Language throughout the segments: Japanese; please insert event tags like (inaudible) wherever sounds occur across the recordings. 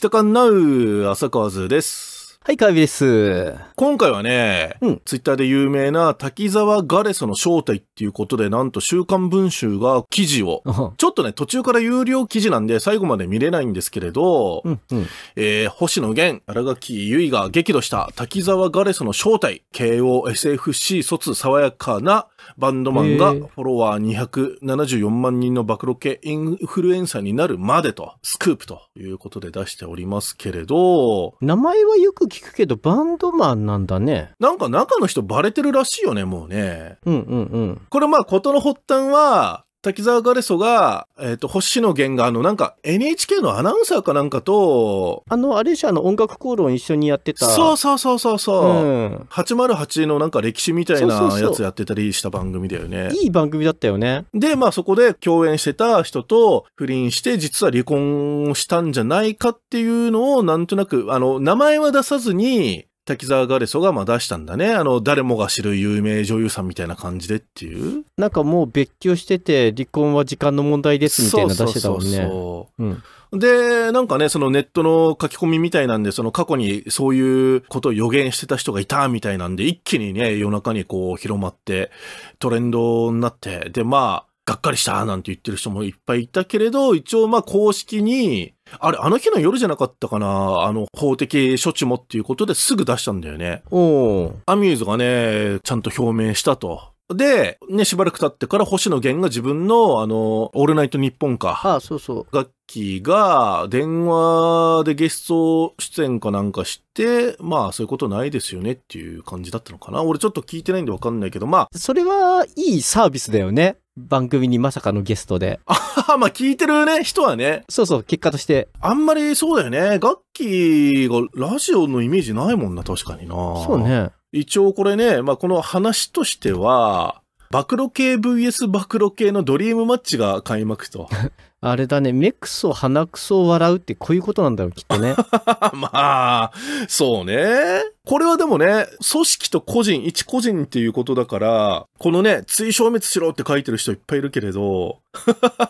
北館ナウ浅川図です。はい、カービィです。今回はね、うん、ツイッターで有名な滝沢ガレソの正体っていうことで、なんと週刊文集が記事を、ちょっとね、途中から有料記事なんで最後まで見れないんですけれど、うんうん、えー、星野源、荒垣結衣が激怒した滝沢ガレソの正体、KOSFC 卒爽やかなバンドマンがフォロワー274万人の暴露系インフルエンサーになるまでと、スクープということで出しておりますけれど、名前はよく聞くけど、バンドマンなんだね。なんか中の人バレてるらしいよね、もうね。うんうんうん。これまあ、ことの発端は、滝沢ガレソが、えっ、ー、と、星野源が、あの、なんか、NHK のアナウンサーかなんかと、あの、あれじゃの音楽コールを一緒にやってた。そうそうそうそうそう、うん。808のなんか歴史みたいなやつやってたりした番組だよね。そうそうそういい番組だったよね。で、まあそこで共演してた人と不倫して、実は離婚をしたんじゃないかっていうのを、なんとなく、あの、名前は出さずに、滝沢ガレソがまあ出したんだね。あの、誰もが知る有名女優さんみたいな感じでっていう。なんかもう別居してて、離婚は時間の問題ですみたいな出してたもんね。そうそううん、で、なんかね、そのネットの書き込みみたいなんで、その過去にそういうことを予言してた人がいたみたいなんで、一気にね、夜中にこう広まって、トレンドになって、で、まあ、がっかりしたなんて言ってる人もいっぱいいたけれど、一応まあ公式にあれ、あの日の夜じゃなかったかなあの、法的処置もっていうことですぐ出したんだよね。おアミューズがね、ちゃんと表明したと。で、ね、しばらく経ってから星野源が自分の、あの、オールナイトニッポンか。ああ、そうそう。楽器が、電話でゲスト出演かなんかして、まあ、そういうことないですよねっていう感じだったのかな。俺ちょっと聞いてないんでわかんないけど、まあ。それは、いいサービスだよね。番組にまさかのゲストで。あまあ聞いてるね、人はね。そうそう、結果として。あんまりそうだよね。楽器がラジオのイメージないもんな、確かにな。そうね。一応これね、まあこの話としては、暴露系 VS 暴露系のドリームマッチが開幕と。(laughs) あれだね、目くそ、鼻くそ笑うってこういうことなんだろう、きっとね。(laughs) まあ、そうね。これはでもね、組織と個人、一個人っていうことだから、このね、追消滅しろって書いてる人いっぱいいるけれど。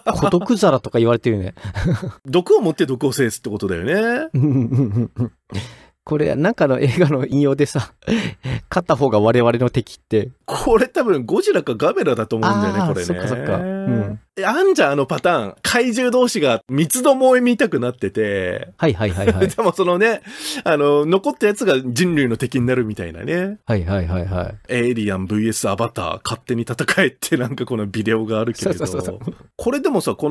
(laughs) 孤独皿とか言われてるね。毒を持って毒を制すってことだよね。これ、なんかの映画の引用でさ、(laughs) 勝った方が我々の敵って。これ多分ゴジラかガメラだと思うんだよね、これね。そっかそっか。うん。あんじゃん、あのパターン。怪獣同士が三つどもえみたくなってて。はいはいはいはい。(laughs) でもそのね、あの、残ったやつが人類の敵になるみたいなね。はいはいはいはい。エイリアン VS アバター、勝手に戦えってなんかこのビデオがあるけれど。そうそうそうこれでもさ、こ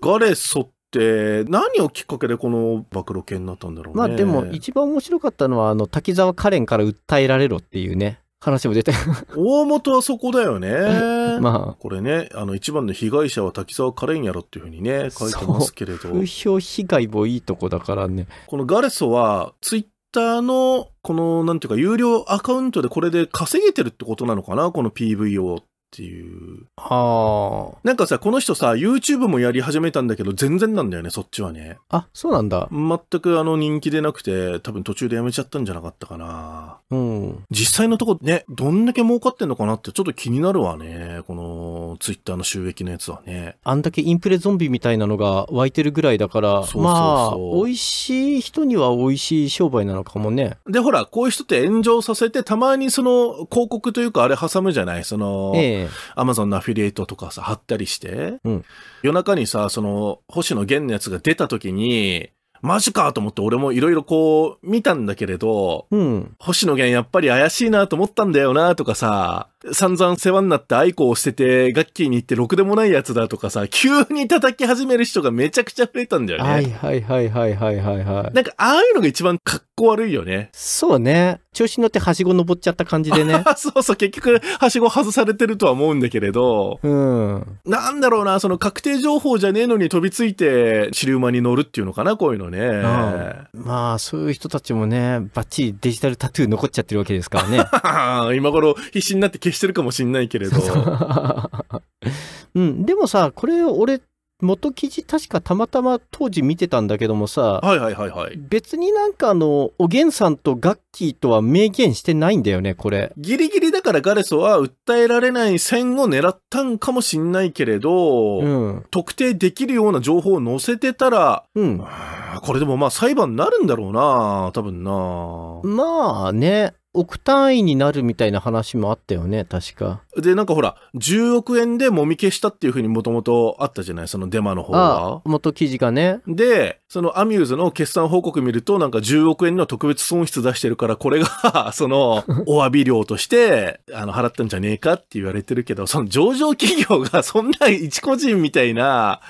のガレソって何をきっかけでこの暴露系になったんだろうねまあでも一番面白かったのはあの滝沢カレンから訴えられろっていうね話も出て (laughs) 大元はそこだよね (laughs) まあこれねあの一番の被害者は滝沢カレンやろっていうふうにね書いてますけれど風評被害もいいとこだからねこのガレソはツイッターのこのなんていうか有料アカウントでこれで稼げてるってことなのかなこの PV をっていう。はあ。なんかさ、この人さ、YouTube もやり始めたんだけど、全然なんだよね、そっちはね。あ、そうなんだ。全くあの人気でなくて、多分途中でやめちゃったんじゃなかったかな。うん。実際のとこね、どんだけ儲かってんのかなってちょっと気になるわね、このツイッターの収益のやつはね。あんだけインプレゾンビみたいなのが湧いてるぐらいだから、そうそうそうまあ、美味しい人には美味しい商売なのかもね。で、ほら、こういう人って炎上させて、たまにその広告というかあれ挟むじゃないその、アマゾンのアフィリエイトとかさ、貼ったりして、うん、夜中にさ、その、星野源のやつが出た時に、マジかと思って俺もいろいろこう見たんだけれど、うん、星野源やっぱり怪しいなと思ったんだよなとかさ、散々世話になって愛子を捨てて、ガッキーに行ってろくでもないやつだとかさ、急に叩き始める人がめちゃくちゃ増えたんだよね。はいはいはいはいはいはい、はい。なんか、ああいうのが一番かっこ悪いよね。そうね。調子に乗ってはしご登っちゃった感じでね。(laughs) そうそう、結局、はしご外されてるとは思うんだけれど。うん。なんだろうな、その確定情報じゃねえのに飛びついて、知り馬に乗るっていうのかな、こういうのね。うん、まあ、そういう人たちもね、バッチリデジタルタトゥー残っちゃってるわけですからね。(laughs) 今頃必死になって消してるかもしんないけれど。(laughs) うん、でもさ、これ俺、元記事確かたまたま当時見てたんだけどもさ、はいはいはいはい。別になんかあの、おげんさんとガッキーとは明言してないんだよね、これ。ギリギリだからガレソは訴えられない線を狙ったんかもしんないけれど、うん、特定できるような情報を載せてたら、うん、これでもまあ裁判になるんだろうな、多分な。まあね。億単位になるみたいな話もあったよね、確か。で、なんかほら、10億円でもみ消したっていうふうにもともとあったじゃないそのデマの方が。元記事がね。で、そのアミューズの決算報告見ると、なんか10億円の特別損失出してるから、これが (laughs) その、お詫び料として、あの、払ったんじゃねえかって言われてるけど、その上場企業がそんな一個人みたいな、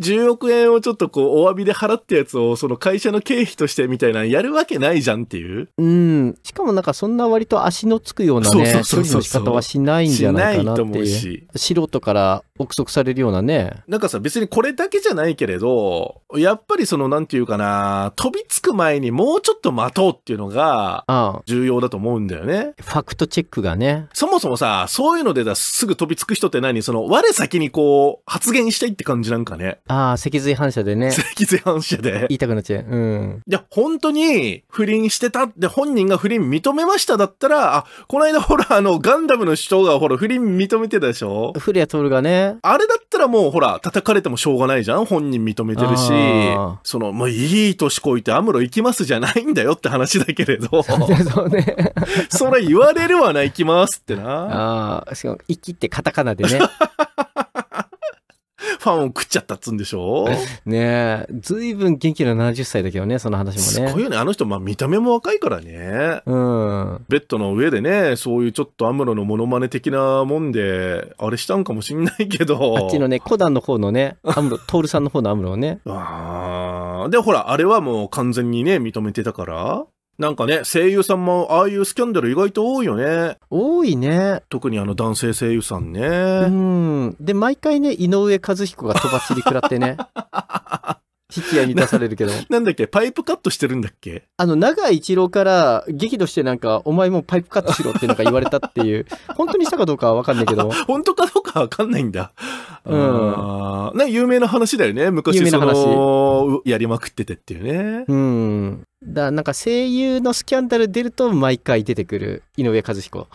10億円をちょっとこう、お詫びで払ったやつを、その会社の経費としてみたいなやるわけないじゃんっていう。うん。しかもなんかそのんな割と足のつくようなね、処理の仕方はしないんじゃないかなっていう。素人から憶測されるようなね。なんかさ、別にこれだけじゃないけれど、やっぱりその、なんていうかな、飛びつく前にもうちょっと待とうっていうのが、重要だと思うんだよね。ファクトチェックがね。そもそもさ、そういうのでだすぐ飛びつく人って何その、我先にこう、発言したいって感じなんかね。ああ、脊髄反射でね。脊髄反射で。言いたくなっちゃう。うん。いや、本当に、不倫してたって本人が不倫認めました下だったら、あ、この間ほら、あの、ガンダムの人がほら、不倫認めてたでしょ古谷徹がね。あれだったらもうほら、叩かれてもしょうがないじゃん本人認めてるし、その、もういい年こいてアムロ行きますじゃないんだよって話だけれど。(laughs) そうね。それ言われるわな、行きますってな。ああ、しかも、行きってカタカナでね。(laughs) ァンを食っちゃったっつんでしょ (laughs) ねえ。ずいぶん元気な70歳だけどね、その話もね。すごいよね。あの人、まあ見た目も若いからね。うん。ベッドの上でね、そういうちょっとアムロのモノマネ的なもんで、あれしたんかもしんないけど。あっちのね、コダンの方のね、アムロ、(laughs) トールさんの方のアムロね。ああ。で、ほら、あれはもう完全にね、認めてたから。なんかね、声優さんもああいうスキャンダル意外と多いよね。多いね。特にあの男性声優さんね。うん。で、毎回ね、井上和彦が飛ばしに食らってね。(laughs) 引き合いに出されるけどな。なんだっけパイプカットしてるんだっけあの、長井一郎から激怒してなんか、お前もパイプカットしろってなんか言われたっていう。(laughs) 本当にしたかどうかはわかんないけど。(laughs) 本当かどうかわかんないんだ。うん。ね、有名な話だよね。昔その、やりまくっててっていうね。うん。だなんか声優のスキャンダル出ると毎回出てくる井上和彦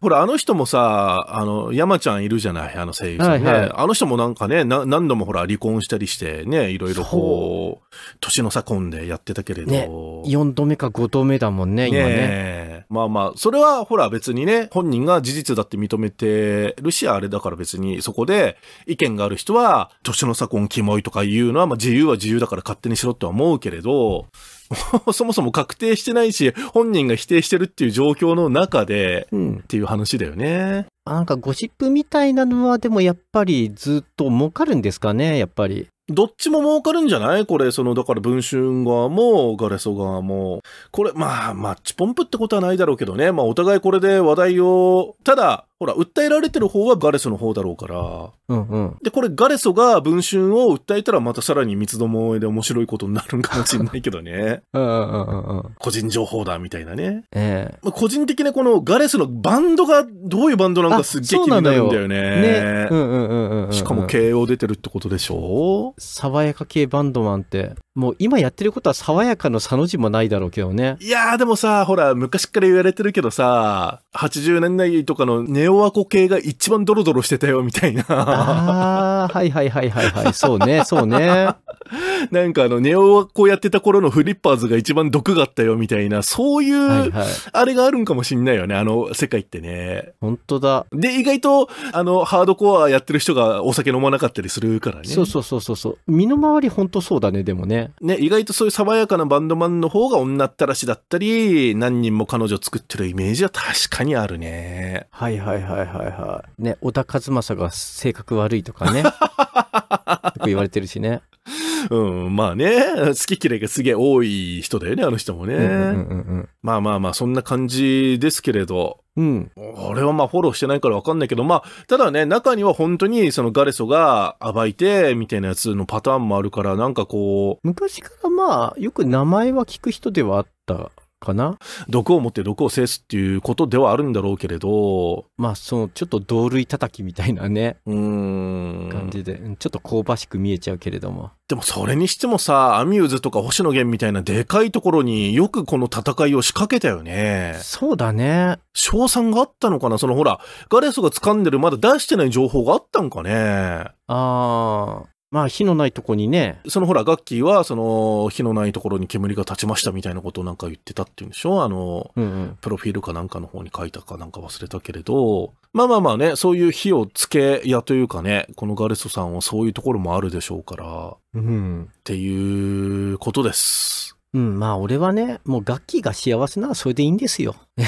ほらあの人もさあの山ちゃんいるじゃないあの声優さんね、はいはい、あの人もなんかね何度もほら離婚したりしてねいろいろこう年の差婚でやってたけれど、ね、4度目か5度目だもんね今ねね。まあまあ、それはほら別にね、本人が事実だって認めてるし、あれだから別にそこで意見がある人は、年の差婚キモいとか言うのは、まあ自由は自由だから勝手にしろって思うけれど、(laughs) そもそも確定してないし、本人が否定してるっていう状況の中で、っていう話だよね。なんかゴシップみたいなのはでもやっぱりずっと儲かるんですかね、やっぱり。どっちも儲かるんじゃないこれ、その、だから文春側も、ガレソ側も。これ、まあ、マッチポンプってことはないだろうけどね。まあ、お互いこれで話題を、ただ、ほら、訴えられてる方はガレソの方だろうから。うんうん。で、これガレソが文春を訴えたらまたさらに三つどもえで面白いことになるんかもしれないけどね。(laughs) うんうんうんうん。個人情報だみたいなね。ええー、まあ、個人的なこのガレソのバンドがどういうバンドなんかすっげえ気になるんだよね。よね。うんうんうんうん、うん、しかも慶応出てるってことでしょ爽やか系バンドマンって。もう今やってることは爽やかのさの字もないだろうけどね。いやーでもさ、ほら、昔から言われてるけどさ、80年代とかのネオ和湖系が一番ドロドロしてたよ、みたいな。ああ、はいはいはいはいはい。そうね、そうね。(laughs) なんかあの、ネオこうやってた頃のフリッパーズが一番毒があったよみたいな、そういう、あれがあるんかもしんないよね、あの世界ってね。本当だ。で、意外と、あの、ハードコアやってる人がお酒飲まなかったりするからね。そうそうそうそうそう。身の回り本当そうだね、でもね。ね、意外とそういう爽やかなバンドマンの方が女ったらしだったり、何人も彼女作ってるイメージは確かにあるね。はいはいはいはいはい。ね、小田和正が性格悪いとかね。(laughs) よく言われてるしね。うん、まあね、好き嫌いがすげえ多い人だよね、あの人もね。うんまあまあまあ、そんな感じですけれど、うん。俺はまあフォローしてないからわかんないけど、まあ、ただね、中には本当にそのガレソが暴いて、みたいなやつのパターンもあるから、なんかこう。昔からまあ、よく名前は聞く人ではあったかな毒を持って毒を制すっていうことではあるんだろうけれどまあそのちょっと同類叩きみたいなねうん感じでちょっと香ばしく見えちゃうけれどもでもそれにしてもさアミューズとか星野源みたいなでかいところによくこの戦いを仕掛けたよねそうだね賞賛があったのかなそのほらガレスが掴んでるまだ出してない情報があったんかねああまあ、火のないとこにね。そのほら、ガッキーは、その、火のないところに煙が立ちましたみたいなことをなんか言ってたっていうんでしょあの、うんうん、プロフィールかなんかの方に書いたかなんか忘れたけれど、まあまあまあね、そういう火をつけ屋というかね、このガレストさんはそういうところもあるでしょうから、うん、っていうことです。うん、まあ俺はね、もうガッキーが幸せならそれでいいんですよ。(laughs)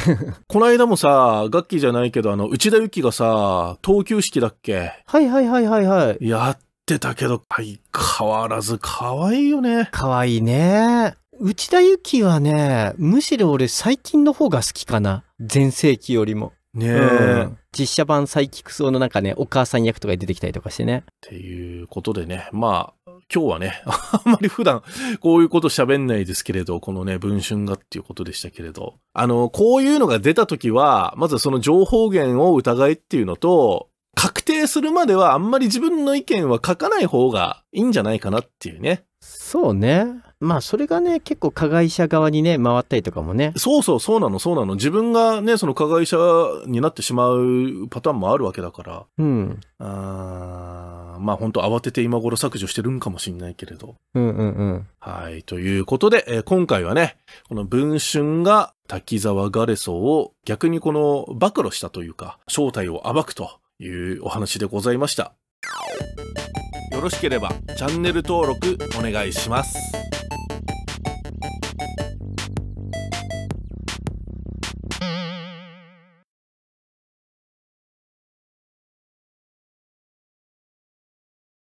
この間もさ、ガッキーじゃないけど、あの、内田有紀がさ、投球式だっけはいはいはいはいはい。やっってたけど、相変わらず可愛いよね。可愛いね。内田有紀はね、むしろ俺最近の方が好きかな。前世紀よりも。ねえ、うん、実写版サイキクソの中ね、お母さん役とかに出てきたりとかしてね。っていうことでね、まあ、今日はね、(laughs) あんまり普段こういうこと喋んないですけれど、このね、文春がっていうことでしたけれど、あの、こういうのが出た時は、まずその情報源を疑いっていうのと、確定するまではあんまり自分の意見は書かない方がいいんじゃないかなっていうね。そうね。まあそれがね、結構加害者側にね、回ったりとかもね。そうそう、そうなの、そうなの。自分がね、その加害者になってしまうパターンもあるわけだから。うん。あまあ本当慌てて今頃削除してるんかもしんないけれど。うんうんうん。はい。ということで、えー、今回はね、この文春が滝沢ガレソを逆にこの暴露したというか、正体を暴くと。いうお話でございました。よろしければチャンネル登録お願いします。